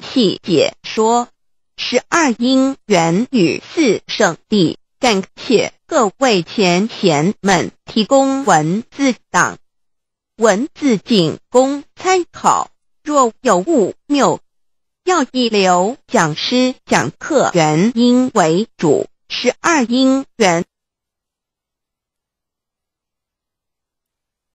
细解说十二音元与四圣地，感谢各位前贤们提供文字档、文字仅供参考，若有误谬，要以留讲师讲课原因为主。十二音元。